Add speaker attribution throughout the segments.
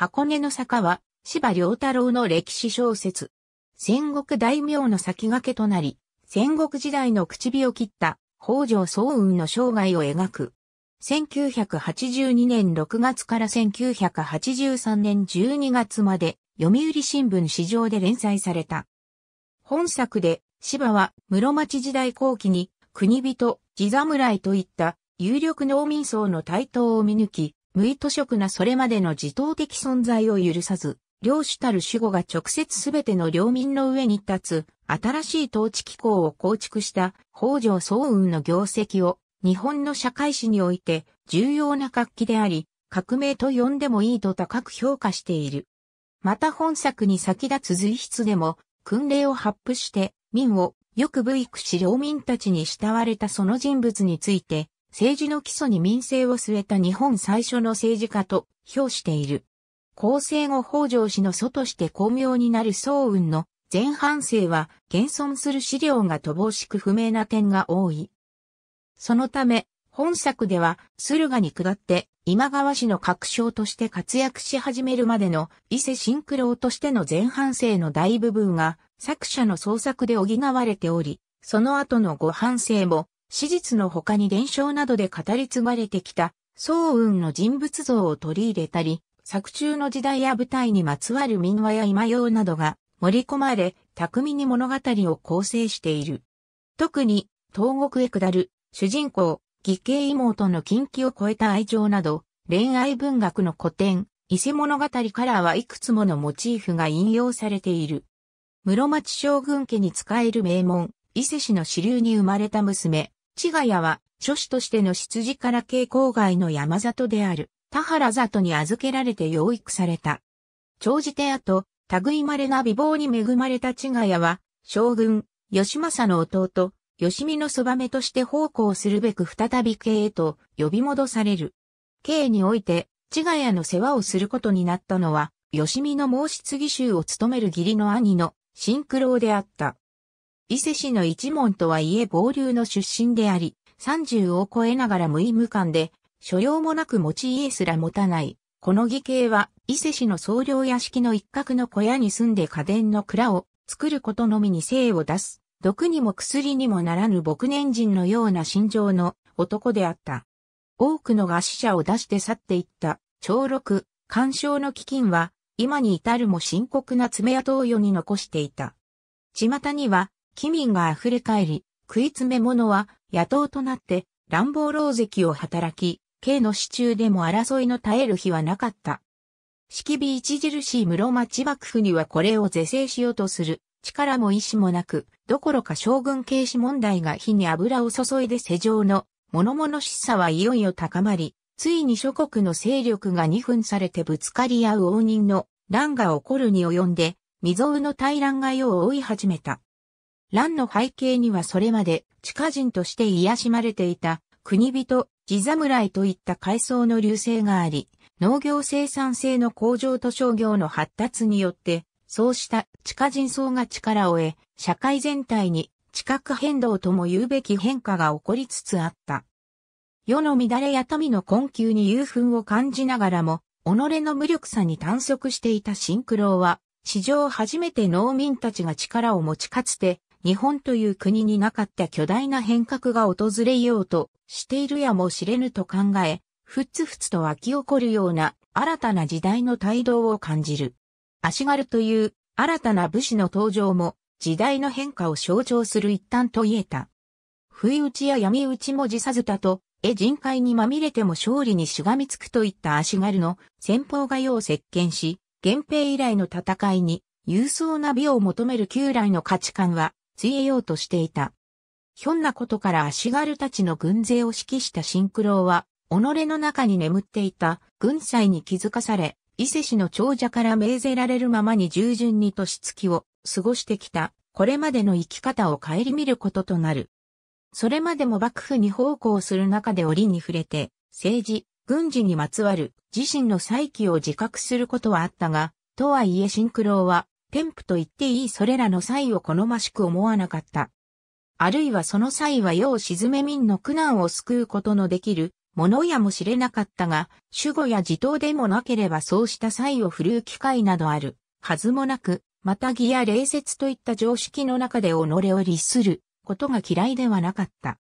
Speaker 1: 箱根の坂は、芝良太郎の歴史小説。戦国大名の先駆けとなり、戦国時代の口火を切った北条早雲の生涯を描く。1982年6月から1983年12月まで読売新聞市場で連載された。本作で芝は室町時代後期に国人、地侍といった有力農民層の台頭を見抜き、無意図色なそれまでの自動的存在を許さず、領主たる守護が直接すべての領民の上に立つ、新しい統治機構を構築した北条早雲の業績を、日本の社会史において重要な活気であり、革命と呼んでもいいと高く評価している。また本作に先立つ随筆でも、訓令を発布して、民をよく武育し領民たちに慕われたその人物について、政治の基礎に民政を据えた日本最初の政治家と評している。厚生後北条氏の祖として巧妙になる総雲の前半生は現存する資料が乏しく不明な点が多い。そのため、本作では駿河に下って今川氏の確証として活躍し始めるまでの伊勢新九郎としての前半生の大部分が作者の創作で補われており、その後の後半生も史実の他に伝承などで語り継がれてきた、早雲の人物像を取り入れたり、作中の時代や舞台にまつわる民話や今用などが盛り込まれ、巧みに物語を構成している。特に、東国へ下る、主人公、義兄妹の近畿を超えた愛情など、恋愛文学の古典、伊勢物語からはいくつものモチーフが引用されている。室町将軍家に仕える名門、伊勢氏の支流に生まれた娘、千ヶ谷は、諸子としての羊から慶向外の山里である、田原里に預けられて養育された。長寿手後、類まれな美貌に恵まれた千ヶ谷は、将軍、吉政の弟、吉美のそばめとして奉公するべく再び慶へと呼び戻される。慶において、千ヶ谷の世話をすることになったのは、吉美の申し継ぎ衆を務める義理の兄の、新九郎であった。伊勢氏の一門とはいえ傍流の出身であり、三十を超えながら無意無感で、所用もなく持ち家すら持たない。この義兄は、伊勢氏の僧侶屋敷の一角の小屋に住んで家電の蔵を作ることのみに精を出す、毒にも薬にもならぬ牧年人のような心情の男であった。多くの餓死者を出して去っていった、長六、干渉の基金は、今に至るも深刻な爪痕を世に残していた。巷には、機民が溢れ返り、食い詰め者は野党となって乱暴狼藉を働き、K の支柱でも争いの絶える日はなかった。式美著しい室町幕府にはこれを是正しようとする力も意志もなく、どころか将軍軽視問題が火に油を注いで世上の物々しさはいよいよ高まり、ついに諸国の勢力が二分されてぶつかり合う応仁の乱が起こるに及んで、未曾有の大乱が世を追い始めた。乱の背景にはそれまで地下人として癒しまれていた国人、地侍といった階層の流星があり、農業生産性の向上と商業の発達によって、そうした地下人層が力を得、社会全体に地殻変動とも言うべき変化が起こりつつあった。世の乱れや民の困窮に憂憤を感じながらも、己の無力さに探索していたシンクロは、史上初めて農民たちが力を持ちかつて、日本という国になかった巨大な変革が訪れようとしているやもしれぬと考え、ふつふつと湧き起こるような新たな時代の態度を感じる。足軽という新たな武士の登場も時代の変化を象徴する一端と言えた。不意打ちや闇打ちも辞さずたと、絵人海にまみれても勝利にしがみつくといった足軽の先方が世を席巻し、源平以来の戦いに、勇壮な美を求める旧来の価値観はついえようとしていた。ひょんなことから足軽たちの軍勢を指揮したシンクロは、己の中に眠っていた軍祭に気づかされ、伊勢氏の長者から命ぜられるままに従順に年月を過ごしてきた、これまでの生き方を顧みることとなる。それまでも幕府に奉公する中で折に触れて、政治、軍事にまつわる自身の再起を自覚することはあったが、とはいえシンクロは添付と言っていいそれらの際を好ましく思わなかった。あるいはその際は世を沈め民の苦難を救うことのできるものやもしれなかったが、守護や自頭でもなければそうした際を振るう機会などあるはずもなく、また義や礼節といった常識の中で己を律することが嫌いではなかった。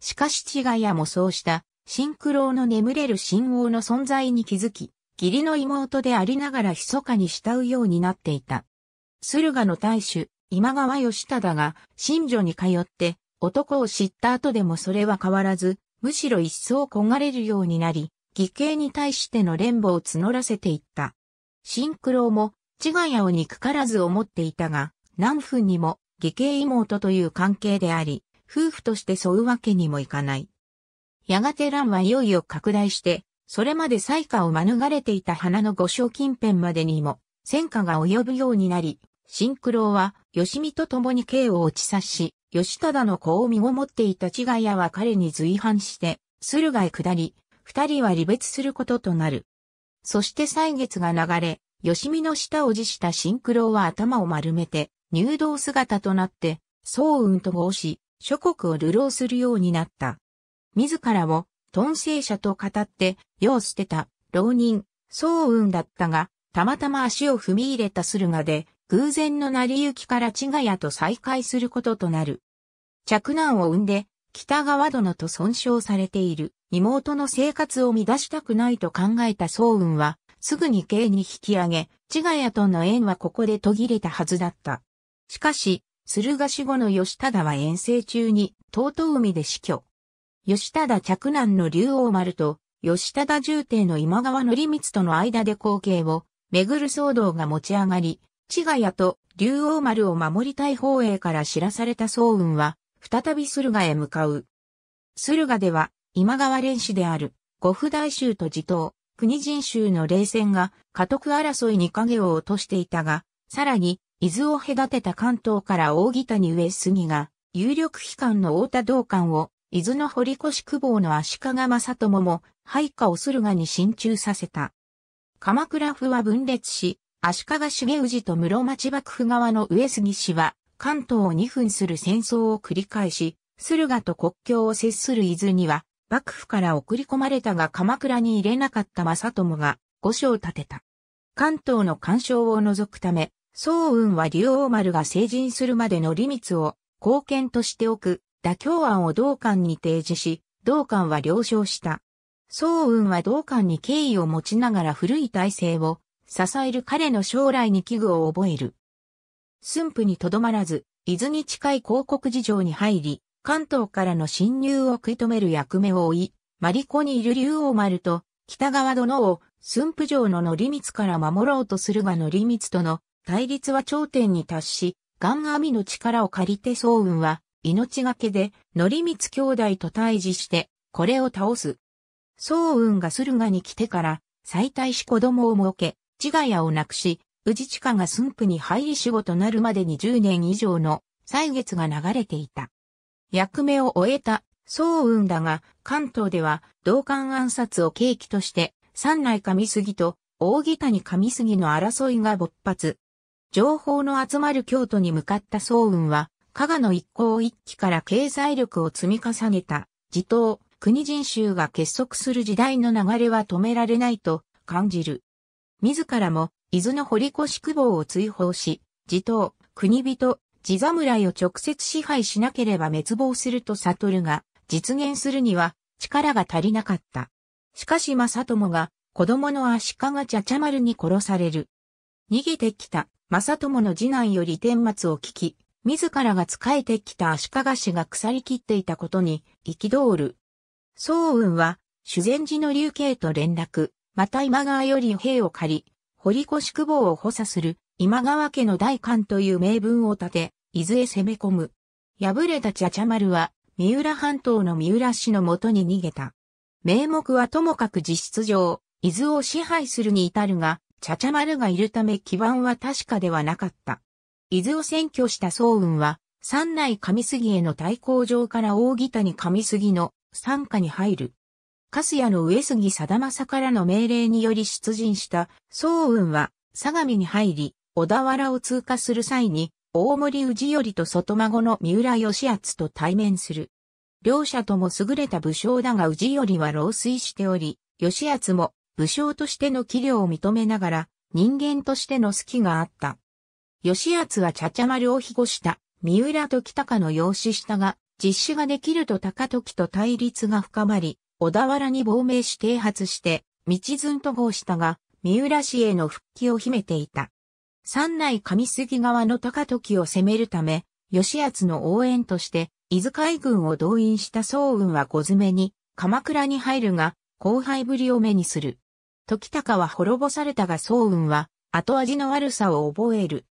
Speaker 1: しかし違いやもそうしたシ苦労の眠れる神王の存在に気づき、義理の妹でありながら密かに慕うようになっていた。駿河の大主、今川義忠が、新女に通って、男を知った後でもそれは変わらず、むしろ一層焦がれるようになり、義兄に対しての連暴を募らせていった。新九郎も、千賀屋を憎からず思っていたが、何分にも、義兄妹という関係であり、夫婦として添うわけにもいかない。やがて乱はいよいよ拡大して、それまで災火を免れていた花の御所近辺までにも、戦火が及ぶようになり、新九郎は、吉見と共に慶を落ちさし、吉忠の子を身ごもっていた千賀屋は彼に随伴して、駿河へ下り、二人は離別することとなる。そして歳月が流れ、吉見の下を辞した新九郎は頭を丸めて、入道姿となって、早雲と合し、諸国を流浪するようになった。自らを、遁世者と語って、世を捨てた、浪人、早雲だったが、たまたま足を踏み入れた駿河で、偶然の成り行きから千ヶ谷と再会することとなる。着難を生んで、北川殿と損傷されている妹の生活を乱したくないと考えた早雲は、すぐに刑に引き上げ、千ヶ谷との縁はここで途切れたはずだった。しかし、駿河死後の吉忠は遠征中に、東東海で死去。吉忠着難の竜王丸と、吉忠重帝の今川則光との間で後継を、巡る騒動が持ち上がり、市ヶ谷と竜王丸を守りたい方へから知らされた早雲は、再び駿河へ向かう。駿河では、今川連氏である、五府大衆と地頭、国人衆の冷戦が、家督争いに影を落としていたが、さらに、伊豆を隔てた関東から大木谷上杉が、有力機関の太田道館を、伊豆の堀越久保の足利正友も、配下を駿河に進駐させた。鎌倉府は分裂し、足利重氏と室町幕府側の上杉氏は、関東を二分する戦争を繰り返し、駿河と国境を接する伊豆には、幕府から送り込まれたが鎌倉に入れなかった正友が、御所を建てた。関東の干渉を除くため、総雲は竜王丸が成人するまでの利密を、貢献としておく、妥協案を同館に提示し、同館は了承した。宗雲は道館に敬意を持ちながら古い体制を支える彼の将来に危惧を覚える。駿府にとどまらず、伊豆に近い広告事情に入り、関東からの侵入を食い止める役目を負い、マ子にいる竜王丸と、北川殿を駿府城の則光から守ろうとするが則光との対立は頂点に達し、ガンアミの力を借りて早運は命がけで則光兄弟と対峙してこれを倒す。早運が駿河に来てから再大し子供を設け、市ヶ谷をなくし、宇治地下が駿府に入り仕事となるまでに10年以上の歳月が流れていた。役目を終えた宋雲だが、関東では同官暗殺を契機として、三内上杉と大木谷上杉の争いが勃発。情報の集まる京都に向かった宋雲は、加賀の一向一揆から経済力を積み重ねた、自党、国人衆が結束する時代の流れは止められないと感じる。自らも、伊豆の堀越久保を追放し、地頭、国人、地侍を直接支配しなければ滅亡すると悟るが、実現するには力が足りなかった。しかし正友が子供の足利茶々丸に殺される。逃げてきた正友の次男より天末を聞き、自らが仕えてきた足利氏が腐りきっていたことに憤る。宋雲は修善寺の流刑と連絡、また今川より兵を借り、堀越久保を補佐する今川家の大官という名分を立て、伊豆へ攻め込む。敗れた茶々丸は、三浦半島の三浦氏のもとに逃げた。名目はともかく実質上、伊豆を支配するに至るが、茶々丸がいるため基盤は確かではなかった。伊豆を占拠した総運は、三内上杉への対抗場から大木谷上杉の参加に入る。カスヤの上杉貞政からの命令により出陣した、総雲は、相模に入り、小田原を通過する際に、大森氏頼と外孫の三浦義厚と対面する。両者とも優れた武将だが氏頼は老衰しており、義厚も武将としての器量を認めながら、人間としての好きがあった。義厚は茶々丸を庇護した、三浦時隆の養子したが、実施ができると高時と対立が深まり、小田原に亡命し停発して、道順と合したが、三浦市への復帰を秘めていた。三内上杉側の高時を攻めるため、吉厚の応援として、伊豆海軍を動員した総軍は小詰めに、鎌倉に入るが、後輩ぶりを目にする。時高は滅ぼされたが総運は、後味の悪さを覚える。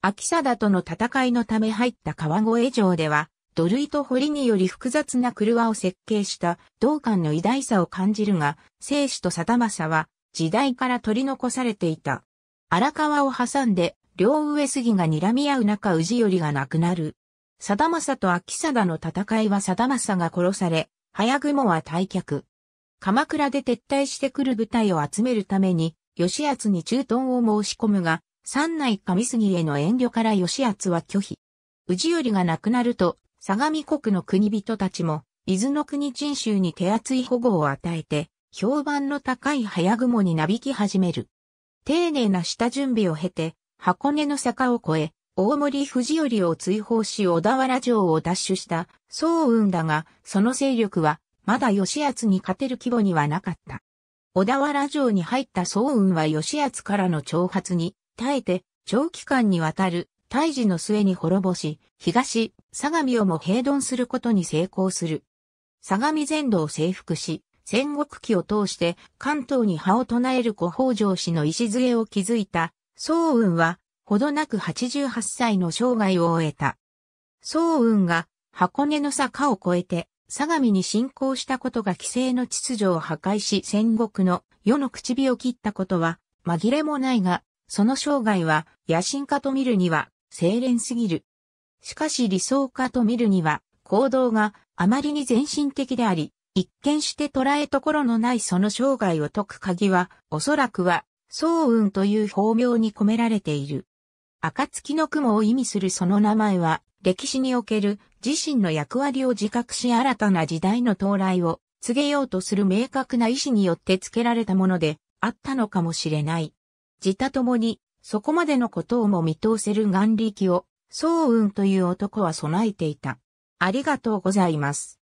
Speaker 1: 秋貞との戦いのため入った川越城では、土塁と堀により複雑な車を設計した道館の偉大さを感じるが、生死と定政は時代から取り残されていた。荒川を挟んで両上杉が睨み合う中氏りが亡くなる。定政と秋貞の戦いは定政が殺され、早雲は退却。鎌倉で撤退してくる部隊を集めるために、吉厚に駐屯を申し込むが、三内上杉への遠慮から吉厚は拒否。氏りが亡くなると、相模国の国人たちも、伊豆の国人州に手厚い保護を与えて、評判の高い早雲になびき始める。丁寧な下準備を経て、箱根の坂を越え、大森藤織を追放し小田原城を奪取した総運だが、その勢力は、まだ吉厚に勝てる規模にはなかった。小田原城に入った総運は吉厚からの挑発に、耐えて、長期間にわたる退治の末に滅ぼし、東、相模をも平頓することに成功する。相模全土を征服し、戦国期を通して関東に葉を唱える古北条氏の礎を築いた、宗雲は、ほどなく88歳の生涯を終えた。宗雲が箱根の坂を越えて、相模に侵攻したことが規制の秩序を破壊し戦国の世の口火を切ったことは紛れもないが、その生涯は野心家と見るには精錬すぎる。しかし理想家と見るには、行動があまりに全身的であり、一見して捉えところのないその生涯を解く鍵は、おそらくは、早雲という法名に込められている。暁の雲を意味するその名前は、歴史における自身の役割を自覚し新たな時代の到来を告げようとする明確な意志によって付けられたものであったのかもしれない。自他ともにそこまでのことをも見通せる眼力を、早雲という男は備えていた。ありがとうございます。